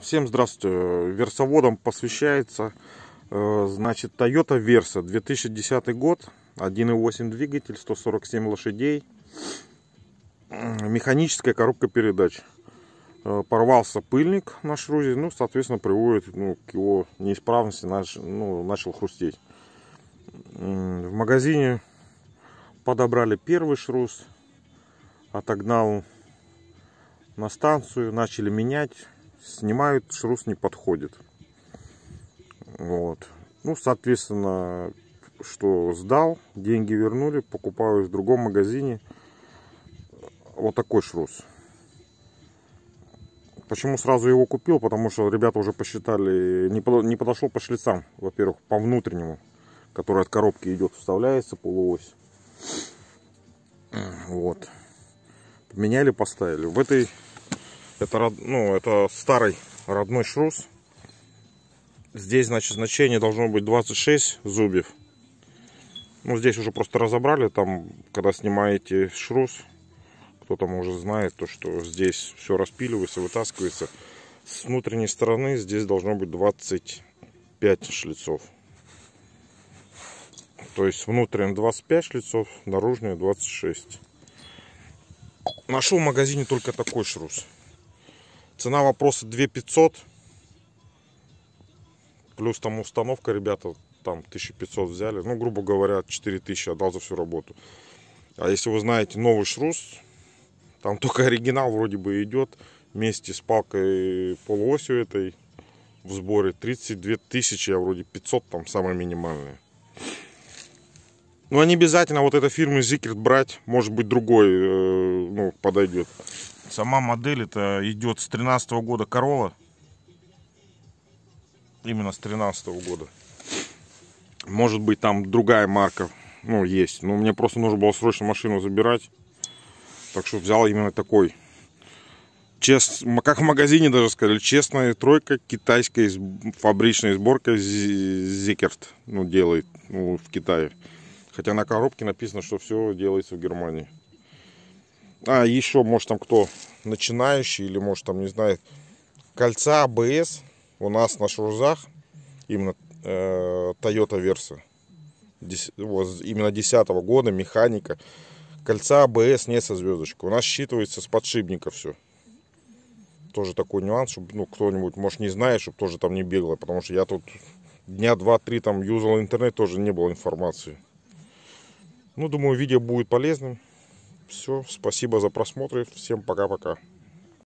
Всем здравствуйте. Версоводом посвящается, э, значит, Toyota Versa 2010 год, 1.8 двигатель, 147 лошадей, механическая коробка передач. Э, порвался пыльник на шрузе, ну, соответственно, приводит ну, к его неисправности, наш, ну, начал хрустеть. В магазине подобрали первый шрус, отогнал на станцию, начали менять снимают, шрус не подходит. Вот. Ну, соответственно, что сдал, деньги вернули, покупаю в другом магазине вот такой шрус. Почему сразу его купил? Потому что ребята уже посчитали, не подошел по шлицам, во-первых, по внутреннему, который от коробки идет, вставляется полуось. Вот. Поменяли, поставили. В этой это, ну, это старый родной шрус. Здесь, значит, значение должно быть 26 зубьев. Ну, здесь уже просто разобрали, там, когда снимаете шрус, кто там уже знает, то, что здесь все распиливается, вытаскивается. С внутренней стороны здесь должно быть 25 шлицов. То есть внутренне 25 шлицов, наружные 26. Нашел в магазине только такой шрус. Цена вопроса 2500. Плюс там установка, ребята, там 1500 взяли. Ну, грубо говоря, 4000 отдал за всю работу. А если вы знаете новый шрус, там только оригинал вроде бы идет. Вместе с палкой полуосью этой в сборе 32 тысячи, а вроде 500 там самое минимальное. Но ну, не обязательно вот эта фирмы Зикерт брать, может быть другой э, ну, подойдет. Сама модель это идет с 13 -го года Королла. Именно с 13 -го года. Может быть там другая марка. Ну, есть. Но мне просто нужно было срочно машину забирать. Так что взял именно такой. Чест... Как в магазине даже сказали, честная тройка китайская из фабричная сборка Зикерт ну, делает ну, в Китае. Хотя на коробке написано, что все делается в Германии. А, еще, может, там кто начинающий или, может, там не знает, кольца АБС у нас на шурзах, именно э, Toyota версия вот, именно 10 -го года, механика, кольца АБС не со звездочкой. У нас считывается с подшипника все. Тоже такой нюанс, чтобы ну, кто-нибудь, может, не знает, чтобы тоже там не бегало, потому что я тут дня два-три там юзал интернет, тоже не было информации. Ну, думаю, видео будет полезным. Все, спасибо за просмотр. Всем пока-пока.